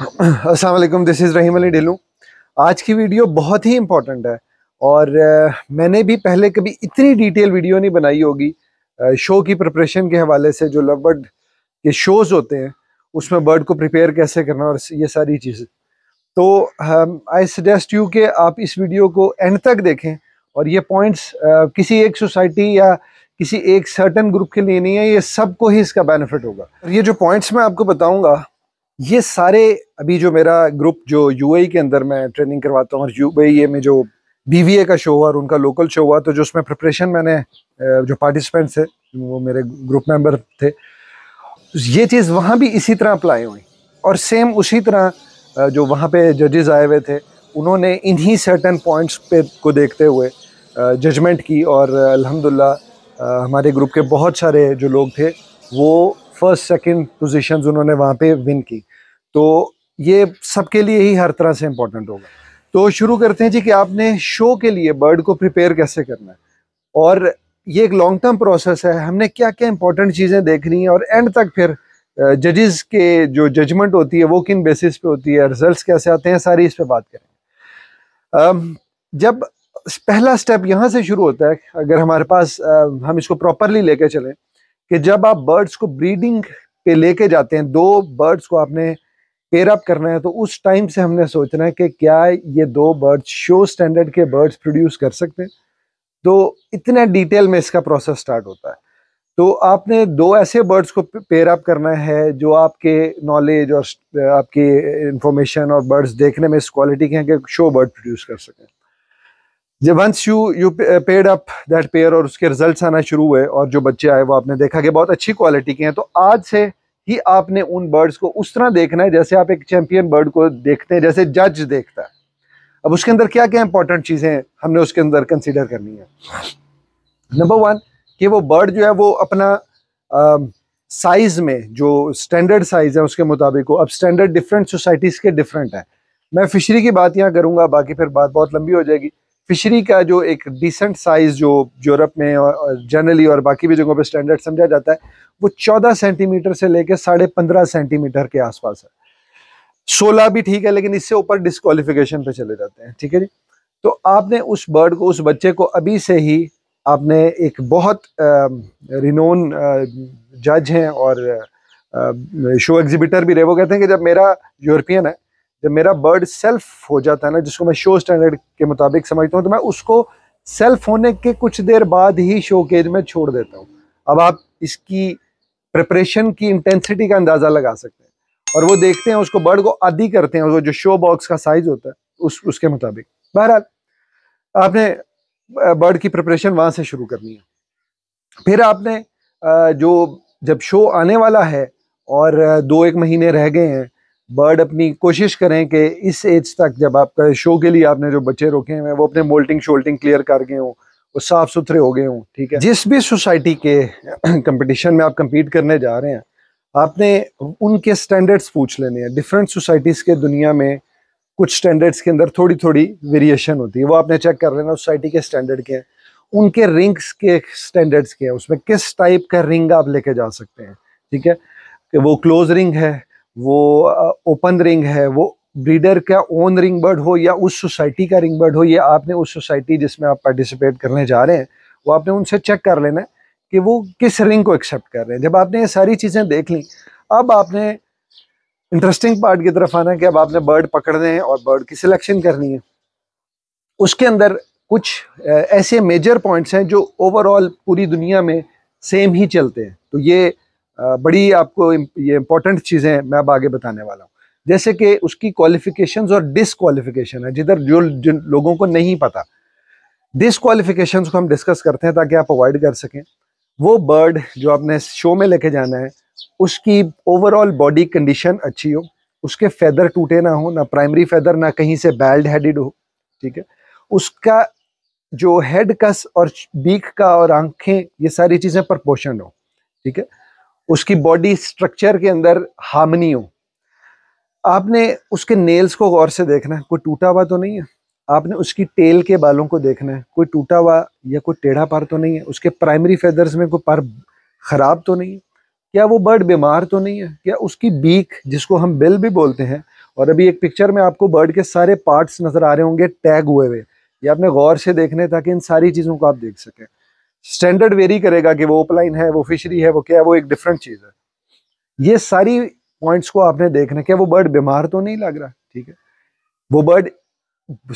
Aslam this is Rahim Ali डेलू आज की वीडियो बहुत ही इम्पोर्टेंट है और मैंने भी पहले कभी इतनी डिटेल वीडियो नहीं बनाई होगी शो की प्रिपरेशन के हवाले से जो लव बर्ड के शोज़ होते हैं उसमें बर्ड को प्रिपेयर कैसे करना और ये सारी चीज़ें तो आई सजेस्ट यू कि आप इस वीडियो को एंड तक देखें और ये पॉइंट्स किसी एक सोसाइटी या किसी एक सर्टन ग्रुप के लिए नहीं है ये सबको ही इसका बेनिफिट होगा ये जो पॉइंट्स मैं आपको बताऊंगा ये सारे अभी जो मेरा ग्रुप जो यू e के अंदर मैं ट्रेनिंग करवाता हूँ और e यू में जो बी का शो हुआ और उनका लोकल शो हुआ तो जो उसमें प्रिपरेशन मैंने जो पार्टिसिपेंट्स थे वो मेरे ग्रुप मेंबर थे ये चीज़ वहाँ भी इसी तरह अप्लाई हुई और सेम उसी तरह जो वहाँ पे जजेस आए हुए थे उन्होंने इन्हीं सर्टन पॉइंट्स पे को देखते हुए जजमेंट की और अलहमदिल्ला हमारे ग्रुप के बहुत सारे जो लोग थे वो फर्स्ट सेकंड पोजीशंस उन्होंने वहाँ पे विन की तो ये सबके लिए ही हर तरह से इम्पोर्टेंट होगा तो शुरू करते हैं जी कि आपने शो के लिए बर्ड को प्रिपेयर कैसे करना है और ये एक लॉन्ग टर्म प्रोसेस है हमने क्या क्या इंपॉर्टेंट चीज़ें देखनी है और एंड तक फिर जजेस के जो जजमेंट होती है वो किन बेसिस पे होती है रिजल्ट्स कैसे आते हैं सारी इस पर बात करें जब पहला स्टेप यहाँ से शुरू होता है अगर हमारे पास हम इसको प्रॉपरली लेके चलें कि जब आप बर्ड्स को ब्रीडिंग पे लेके जाते हैं दो बर्ड्स को आपने पेयर अप करना है तो उस टाइम से हमने सोचना है कि क्या ये दो बर्ड्स शो स्टैंडर्ड के बर्ड्स प्रोड्यूस कर सकते हैं तो इतना डिटेल में इसका प्रोसेस स्टार्ट होता है तो आपने दो ऐसे बर्ड्स को पेयर अप करना है जो आपके नॉलेज और आपकी इंफॉर्मेशन और बर्ड्स देखने में इस क्वालिटी के हैं कि शो बर्ड प्रोड्यूस कर सकें जब once you you paired up that pair और उसके रिजल्ट्स आना शुरू हुए और जो बच्चे आए वो आपने देखा कि बहुत अच्छी क्वालिटी के हैं तो आज से ही आपने उन बर्ड्स को उस तरह देखना है जैसे आप एक चैम्पियन बर्ड को देखते हैं जैसे जज देखता है अब उसके अंदर क्या क्या इंपॉर्टेंट चीज़ें हमने उसके अंदर कंसिडर करनी है नंबर वन कि वो बर्ड जो है वो अपना साइज़ um, में जो स्टैंडर्ड साइज़ है उसके मुताबिक हो अब स्टैंडर्ड डिफरेंट सोसाइटीज़ के डिफरेंट है मैं फ़िशरी की बात यहाँ करूँगा बाकी फिर बात बहुत लंबी हो जाएगी फिशरी का जो एक डिसेंट साइज़ जो यूरोप में और जनरली और बाकी भी जगहों पे स्टैंडर्ड समझा जाता है वो 14 सेंटीमीटर से लेकर साढ़े पंद्रह सेंटीमीटर के आसपास है 16 भी ठीक है लेकिन इससे ऊपर डिस्कालिफिकेशन पे चले जाते हैं ठीक है जी तो आपने उस बर्ड को उस बच्चे को अभी से ही आपने एक बहुत रिनोन जज हैं और शो एग्जिबिटर भी रहे वो कहते हैं कि जब मेरा यूरोपियन है जब मेरा बर्ड सेल्फ हो जाता है ना जिसको मैं शो स्टैंडर्ड के मुताबिक समझता हूँ तो मैं उसको सेल्फ होने के कुछ देर बाद ही शो केज में छोड़ देता हूँ अब आप इसकी प्रिपरेशन की इंटेंसिटी का अंदाज़ा लगा सकते हैं और वो देखते हैं उसको बर्ड को आदि करते हैं उसको जो शो बॉक्स का साइज होता है उस उसके मुताबिक बहरहाल आपने बर्ड की प्रिपरेशन वहाँ से शुरू करनी है फिर आपने जो जब शो आने वाला है और दो एक महीने रह गए हैं बर्ड अपनी कोशिश करें कि इस एज तक जब आपका शो के लिए आपने जो बच्चे रोके हैं वो अपने मोल्टिंग शोल्टिंग क्लियर कर गए हों वो साफ़ सुथरे हो गए हों ठीक है जिस भी सोसाइटी के कंपटीशन में आप कंपीट करने जा रहे हैं आपने उनके स्टैंडर्ड्स पूछ लेने हैं डिफरेंट सोसाइटीज़ के दुनिया में कुछ स्टैंडर्ड्स के अंदर थोड़ी थोड़ी वेरिएशन होती है वो आपने चेक कर लेना सोसाइटी के स्टैंडर्ड के हैं उनके रिंग्स के स्टैंडर्ड्स के हैं उसमें किस टाइप का रिंग आप लेके जा सकते हैं ठीक है कि वो क्लोज रिंग है वो ओपन रिंग है वो ब्रीडर का ओन रिंग बर्ड हो या उस सोसाइटी का रिंग बर्ड हो या आपने उस सोसाइटी जिसमें आप पार्टिसिपेट करने जा रहे हैं वो आपने उनसे चेक कर लेना है कि वो किस रिंग को एक्सेप्ट कर रहे हैं जब आपने ये सारी चीज़ें देख ली अब आपने इंटरेस्टिंग पार्ट की तरफ आना कि अब आपने बर्ड पकड़ने हैं और बर्ड की सिलेक्शन करनी है उसके अंदर कुछ ऐसे मेजर पॉइंट्स हैं जो ओवरऑल पूरी दुनिया में सेम ही चलते हैं तो ये बड़ी आपको ये इंपॉर्टेंट चीज़ें मैं अब आगे बताने वाला हूँ जैसे कि उसकी क्वालिफिकेशंस और डिसक्वालिफिकेशन है जिधर जो जिन लोगों को नहीं पता डिसक्वालिफिकेशंस को हम डिस्कस करते हैं ताकि आप अवॉइड कर सकें वो बर्ड जो आपने शो में लेके जाना है उसकी ओवरऑल बॉडी कंडीशन अच्छी हो उसके फेदर टूटे ना हो ना प्राइमरी फैदर ना कहीं से बैल्ड हेडेड हो ठीक है उसका जो हेड कस और बीक का और आंखें ये सारी चीज़ें प्रपोशन हो ठीक है उसकी बॉडी स्ट्रक्चर के अंदर हामनी हो आपने उसके नेल्स को गौर से देखना है कोई टूटा हुआ तो नहीं है आपने उसकी टेल के बालों को देखना है कोई टूटा हुआ या कोई टेढ़ा पार तो नहीं है उसके प्राइमरी फेदर्स में कोई पार ख़राब तो नहीं है क्या वो बर्ड बीमार तो नहीं है क्या उसकी बीक जिसको हम बिल भी बोलते हैं और अभी एक पिक्चर में आपको बर्ड के सारे पार्ट्स नज़र आ रहे होंगे टैग हुए हुए ये आपने गौर से देखने ताकि इन सारी चीज़ों को आप देख सकें स्टैंडर्ड वेरी करेगा कि वो ओपलाइन है वो फिशरी है वो क्या है वो एक डिफरेंट चीज़ है ये सारी पॉइंट्स को आपने देखना क्या वो बर्ड बीमार तो नहीं लग रहा ठीक है वो बर्ड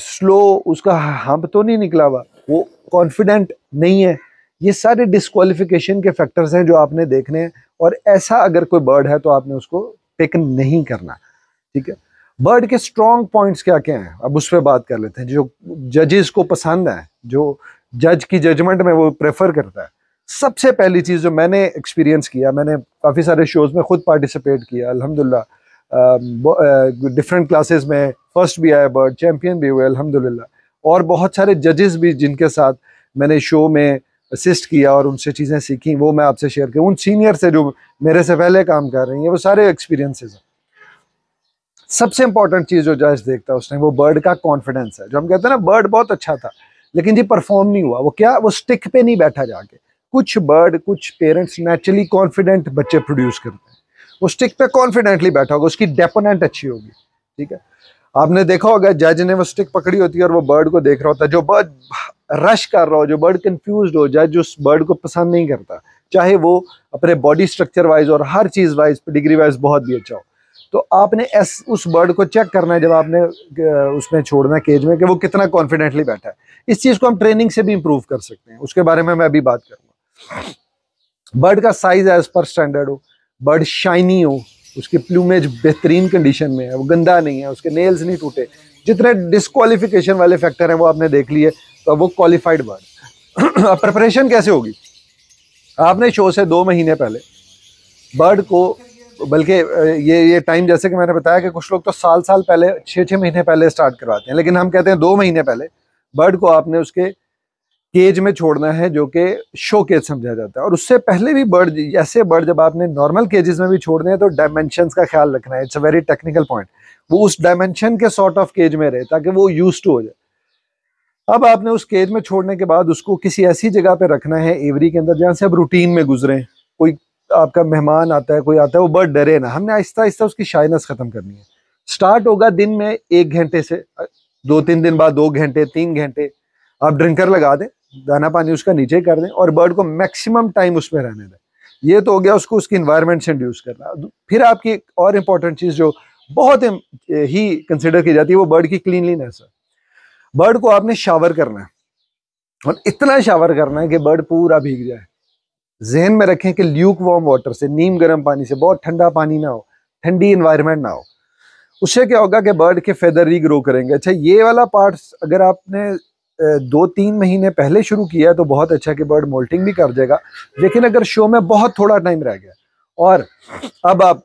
स्लो उसका हम्प तो नहीं निकला हुआ वो कॉन्फिडेंट नहीं है ये सारे डिस्कालिफिकेशन के फैक्टर्स हैं जो आपने देखने हैं और ऐसा अगर कोई बर्ड है तो आपने उसको पिक नहीं करना ठीक है बर्ड के स्ट्रॉन्ग पॉइंट्स क्या क्या हैं अब उस पर बात कर लेते हैं जो जजेस को पसंद है जो जज की जजमेंट में वो प्रेफर करता है सबसे पहली चीज़ जो मैंने एक्सपीरियंस किया मैंने काफ़ी सारे शोज़ में ख़ुद पार्टिसिपेट किया अल्हम्दुलिल्लाह डिफरेंट क्लासेस में फर्स्ट भी आया बर्ड चैम्पियन भी हुए अलहमदिल्ला और बहुत सारे जजेस भी जिनके साथ मैंने शो में असिस्ट किया और उनसे चीज़ें सीखी वो मैं आपसे शेयर करूँ उन सीनियर से जो मेरे से पहले काम कर रही हैं वो सारे एक्सपीरियंसेस हैं सबसे इंपॉर्टेंट चीज़ जो जज देखता है उसने वो बर्ड का कॉन्फिडेंस है जो हम कहते हैं ना बर्ड बहुत अच्छा था लेकिन जी परफॉर्म नहीं हुआ वो क्या वो स्टिक पे नहीं बैठा जाके कुछ बर्ड कुछ पेरेंट्स नेचुरली कॉन्फिडेंट बच्चे प्रोड्यूस करते हैं वो स्टिक पे कॉन्फिडेंटली बैठा होगा उसकी डेपोनेंट अच्छी होगी ठीक है आपने देखा होगा जज ने वो स्टिक पकड़ी होती है और वो बर्ड को देख रहा होता है जो बर्ड रश कर रहा हो जो बर्ड कंफ्यूज हो जज उस बर्ड को पसंद नहीं करता चाहे वो अपने बॉडी स्ट्रक्चर वाइज और हर चीज़ वाइज डिग्री वाइज बहुत भी अच्छा हो तो आपने एस उस बर्ड को चेक करना है जब आपने उसमें छोड़ना है केज में कि वो कितना कॉन्फिडेंटली बैठा है इस चीज़ को हम ट्रेनिंग से भी इम्प्रूव कर सकते हैं उसके बारे में मैं अभी बात करूंगा बर्ड का साइज एज पर स्टैंडर्ड हो बर्ड शाइनी हो उसकी प्लूमेज बेहतरीन कंडीशन में है वो गंदा नहीं है उसके नेल्स नहीं टूटे जितने डिसक्वालिफिकेशन वाले फैक्टर हैं वो आपने देख लिए तो वो क्वालिफाइड बर्ड प्रिपरेशन कैसे होगी आपने शो से दो महीने पहले बर्ड को बल्कि ये ये टाइम जैसे कि मैंने बताया कि कुछ लोग तो साल साल पहले छः छः महीने पहले स्टार्ट करवाते हैं लेकिन हम कहते हैं दो महीने पहले बर्ड को आपने उसके केज में छोड़ना है जो कि शो केज समझा जाता है और उससे पहले भी बर्ड ऐसे बर्ड जब आपने नॉर्मल केजेस में भी छोड़ने हैं तो डायमेंशन का ख्याल रखना है it's a very technical point वो उस डायमेंशन के सॉर्ट ऑफ केज में रहे ताकि वो यूज टू हो जाए अब आपने उस केज में छोड़ने के बाद उसको किसी ऐसी जगह पर रखना है एवरी के अंदर जहाँ से अब रूटीन में गुजरें आपका मेहमान आता है कोई आता है वो बर्ड डरे ना हमने आहिस्ता आहिस्ता उसकी शाइनस ख़त्म करनी है स्टार्ट होगा दिन में एक घंटे से दो तीन दिन बाद दो घंटे तीन घंटे आप ड्रिंकर लगा दें दाना पानी उसका नीचे कर दें और बर्ड को मैक्सिमम टाइम उसमें रहने दें ये तो हो गया उसको उसकी इन्वायरमेंट से इंड्यूस करना फिर आपकी एक और इम्पॉर्टेंट चीज़ जो बहुत ही कंसिडर की जाती है वो बर्ड की क्लीनलीनेस है बर्ड को आपने शावर करना है और इतना शावर करना है कि बर्ड पूरा भीग जाए जहन में रखें कि ल्यूक वार्म वाटर से नीम गर्म पानी से बहुत ठंडा पानी ना हो ठंडी इन्वायरमेंट ना हो उससे क्या होगा कि बर्ड के फेदर ग्रो करेंगे अच्छा ये वाला पार्ट अगर आपने दो तीन महीने पहले शुरू किया तो बहुत अच्छा कि बर्ड मोल्टिंग भी कर जाएगा लेकिन अगर शो में बहुत थोड़ा टाइम रह गया और अब आप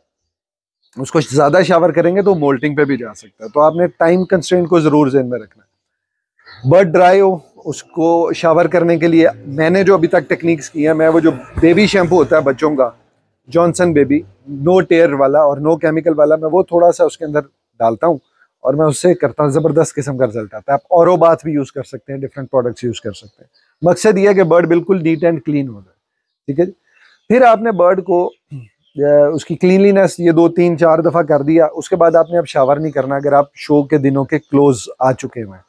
उसको ज़्यादा शावर करेंगे तो मोल्टिंग पे भी जा सकता है तो आपने टाइम कंस्ट्रेंट को ज़रूर जहन में रखना है बर्ड ड्राई हो उसको शावर करने के लिए मैंने जो अभी तक टेक्निक्स की हैं मैं वो जो बेबी शैम्पू होता है बच्चों का जॉनसन बेबी नो टेयर वाला और नो केमिकल वाला मैं वो थोड़ा सा उसके अंदर डालता हूँ और मैं उससे करता हूँ ज़बरदस्त किस्म का रिजल्ट आता है आप और बात भी यूज़ कर सकते हैं डिफरेंट प्रोडक्ट्स यूज़ कर सकते हैं मकसद ये है कि बर्ड बिल्कुल नीट एंड क्लीन हो जाए ठीक है फिर आपने बर्ड को उसकी क्लीनलीनेस ये दो तीन चार दफ़ा कर दिया उसके बाद आपने अब शावर नहीं करना अगर आप शो के दिनों के क्लोज आ चुके हुए हैं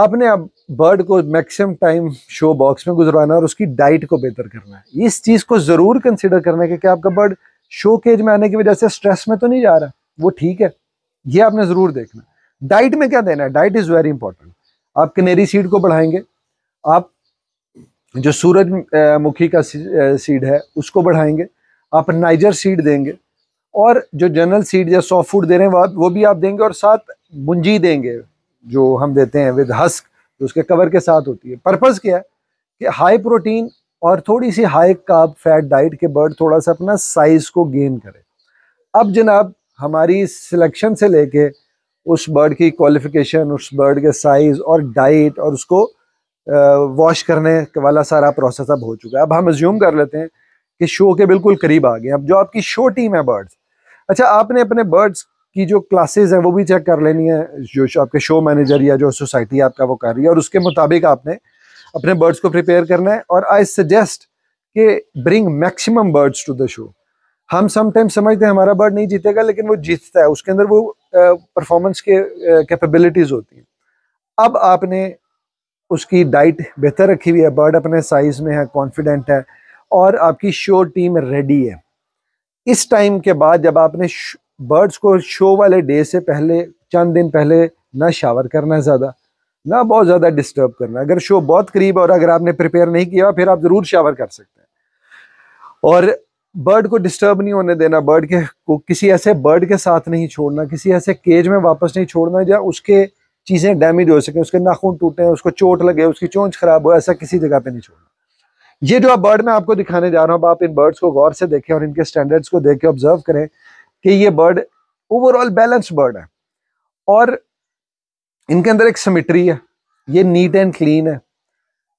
आपने अब बर्ड को मैक्सिमम टाइम शो बॉक्स में गुजराना और उसकी डाइट को बेहतर करना है इस चीज़ को ज़रूर कंसिडर करना है कि क्या आपका बर्ड शो केज में आने की वजह से स्ट्रेस में तो नहीं जा रहा वो ठीक है ये आपने ज़रूर देखना डाइट में क्या देना है डाइट इज़ वेरी इंपॉर्टेंट आप कनेरी सीड को बढ़ाएंगे आप जो सूरज मुखी का सीड है उसको बढ़ाएंगे आप नाइजर सीड देंगे और जो जनरल सीड या सॉफ्ट फूड दे रहे हैं वो भी आप देंगे और साथ मुंजी देंगे जो हम देते हैं विद हस्क जो उसके कवर के साथ होती है पर्पज़ क्या है कि हाई प्रोटीन और थोड़ी सी हाई काब फैट डाइट के बर्ड थोड़ा सा अपना साइज़ को गेन करें अब जनाब हमारी सिलेक्शन से लेके उस बर्ड की क्वालिफिकेशन उस बर्ड के साइज़ और डाइट और उसको वॉश करने वाला सारा प्रोसेस अब हो चुका है अब हम एज्यूम कर लेते हैं कि शो के बिल्कुल करीब आ गए अब जो आपकी शो टीम है बर्ड्स अच्छा आपने अपने बर्ड्स की जो क्लासेज हैं वो भी चेक कर लेनी है जो आपके शो मैनेजर या जो सोसाइटी आपका वो कर रही है और उसके मुताबिक आपने अपने बर्ड्स को प्रिपेयर करना है और आई सजेस्ट कि bring maximum birds to the show हम समटाइम समझते हैं हमारा बर्ड नहीं जीतेगा लेकिन वो जीतता है उसके अंदर वो परफॉर्मेंस के कैपेबिलिटीज़ होती हैं अब आपने उसकी डाइट बेहतर रखी हुई है बर्ड अपने साइज़ में है कॉन्फिडेंट है और आपकी शो टीम रेडी है इस टाइम के बाद जब आपने बर्ड्स को शो वाले डे से पहले चंद दिन पहले ना शावर करना ज़्यादा ना बहुत ज़्यादा डिस्टर्ब करना अगर शो बहुत करीब है और अगर आपने प्रिपेयर नहीं किया फिर आप ज़रूर शावर कर सकते हैं और बर्ड को डिस्टर्ब नहीं होने देना बर्ड के को किसी ऐसे बर्ड के साथ नहीं छोड़ना किसी ऐसे केज में वापस नहीं छोड़ना या उसके चीज़ें डैमेज हो सकें उसके नाखून टूटे उसको चोट लगे उसकी चोंच खराब हो ऐसा किसी जगह पर नहीं छोड़ना ये जो आप बर्ड मैं आपको दिखाने जा रहा हूँ आप इन बर्ड्स को गौर से देखें और इनके स्टैंडर्ड्स को के ऑब्जर्व करें कि ये बर्ड ओवरऑल बैलेंस बर्ड है और इनके अंदर एक सिमिट्री है ये नीट एंड क्लीन है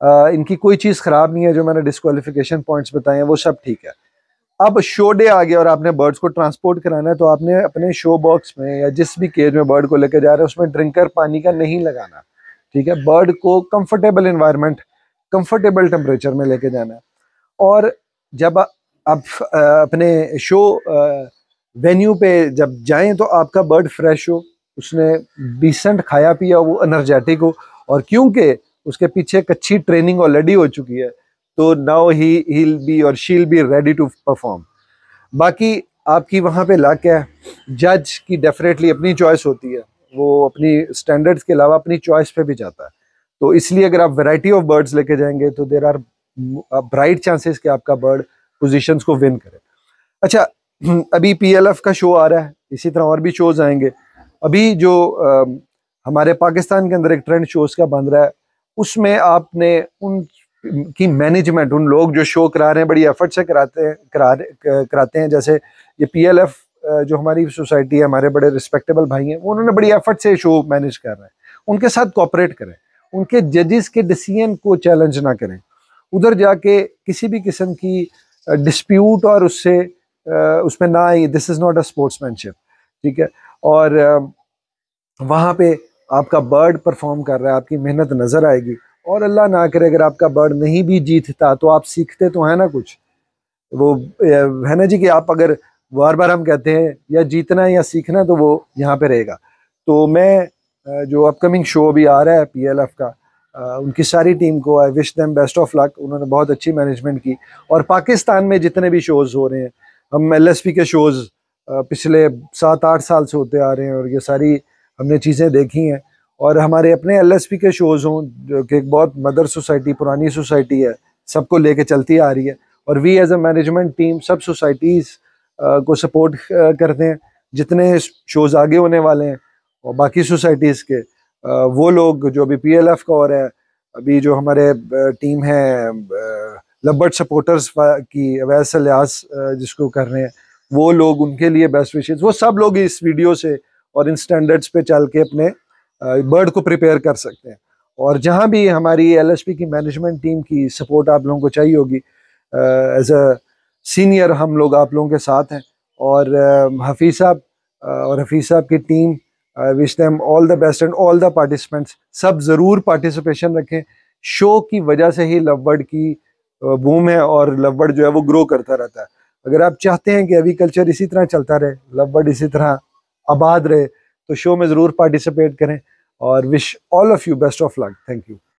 आ, इनकी कोई चीज़ ख़राब नहीं है जो मैंने डिस्कालीफिकेशन पॉइंट्स बताए हैं वो सब ठीक है अब शो डे आ गया और आपने बर्ड्स को ट्रांसपोर्ट कराना है तो आपने अपने शो बॉक्स में या जिस भी केज में बर्ड को लेकर जा रहे हैं उसमें ड्रिंकर पानी का नहीं लगाना ठीक है बर्ड को कंफर्टेबल इन्वायरमेंट कंफर्टेबल टेम्परेचर में लेके जाना है और जब आप अपने शो वेन्यू पे जब जाएं तो आपका बर्ड फ्रेश हो उसने डिसेंट खाया पिया वो एनर्जेटिक हो और क्योंकि उसके पीछे एक अच्छी ट्रेनिंग ऑलरेडी हो चुकी है तो नाउ ही हील बी और she'll be ready to perform बाकी आपकी वहाँ पे ला क्या है जज की डेफिनेटली अपनी चॉइस होती है वो अपनी स्टैंडर्ड्स के अलावा अपनी चॉइस पे भी जाता है तो इसलिए अगर आप वैरायटी ऑफ बर्ड्स लेके जाएंगे तो देर आर ब्राइट चांसेस कि आपका बर्ड पोजीशंस को विन करे अच्छा हम्म, अभी पीएलएफ का शो आ रहा है इसी तरह और भी शोज आएंगे अभी जो आ, हमारे पाकिस्तान के अंदर एक ट्रेंड शोज का बन रहा है उसमें आपने उन की मैनेजमेंट उन लोग जो शो करा रहे हैं बड़ी एफर्ट से कराते हैं करा कराते हैं जैसे ये पीएलएफ जो हमारी सोसाइटी है हमारे बड़े रिस्पेक्टेबल भाई हैं वो उन्होंने बड़ी एफर्ट से शो मैनेज कर रहे हैं उनके साथ कॉपरेट करें उनके जजेस के डिसीजन को चैलेंज ना करें उधर जाके किसी भी किस्म की डिस्प्यूट और उससे उसमें ना I this is not a sportsmanship ठीक है और वहाँ पे आपका बर्ड परफॉर्म कर रहा है आपकी मेहनत नज़र आएगी और अल्लाह ना करे अगर आपका बर्ड नहीं भी जीतता तो आप सीखते तो हैं ना कुछ वो है ना जी कि आप अगर बार बार हम कहते हैं या जीतना है या सीखना तो वो यहाँ पे रहेगा तो मैं जो अपकमिंग शो भी आ रहा है पीएलएफ का उनकी सारी टीम को I wish them best of luck उन्होंने बहुत अच्छी मैनेजमेंट की और पाकिस्तान में जितने भी शोज़ हो रहे हैं हम एल के शोज़ पिछले सात आठ साल से होते आ रहे हैं और ये सारी हमने चीज़ें देखी हैं और हमारे अपने एल के शोज़ हों जो कि एक बहुत मदर सोसाइटी पुरानी सोसाइटी है सबको लेके चलती आ रही है और we as a management team सब सोसाइटीज़ को सपोर्ट करते हैं जितने शोज़ आगे होने वाले हैं और बाकी सोसाइटीज़ के वो लोग जो अभी पी का और है अभी जो हमारे टीम है लब्बर्ड सपोर्टर्स की अवैस लिहाज जिसको कर रहे हैं वो लोग उनके लिए बेस्ट विशेज वो सब लोग इस वीडियो से और इन स्टैंडर्ड्स पे चल के अपने बर्ड को प्रिपेयर कर सकते हैं और जहाँ भी हमारी एल की मैनेजमेंट टीम की सपोर्ट आप लोगों को चाहिए होगी एज अ सीनियर हम लोग आप लोगों के साथ हैं और हफीज़ साहब और हफीज़ साहब की team wish them all the best and all the participants सब ज़रूर पार्टिसिपेशन रखें शो की वजह से ही लव बर्ड की बूम है और लवबर्ड जो है वो ग्रो करता रहता है अगर आप चाहते हैं कि अभी कल्चर इसी तरह चलता रहे लवबर्ड इसी तरह आबाद रहे तो शो में ज़रूर पार्टिसिपेट करें और wish all of you best of luck thank you